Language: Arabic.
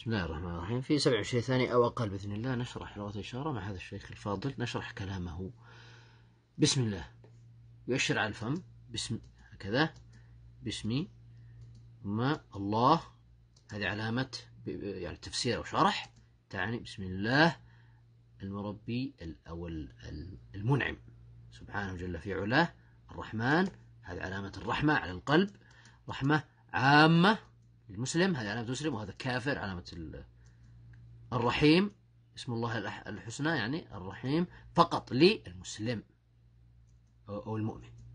بسم الله الرحمن الرحيم في 27 ثانية أو أقل بإذن الله نشرح لغة الإشارة مع هذا الشيخ الفاضل نشرح كلامه بسم الله يؤشر على الفم بسم هكذا باسمي ثم الله هذه علامة يعني تفسير أو شرح تعني بسم الله المربي أو المنعم سبحانه جل في علاه الرحمن هذه علامة الرحمة على القلب رحمة عامة المسلم هذه علامة المسلم وهذا كافر علامة الرحيم اسم الله الحسنى يعني الرحيم فقط للمسلم أو المؤمن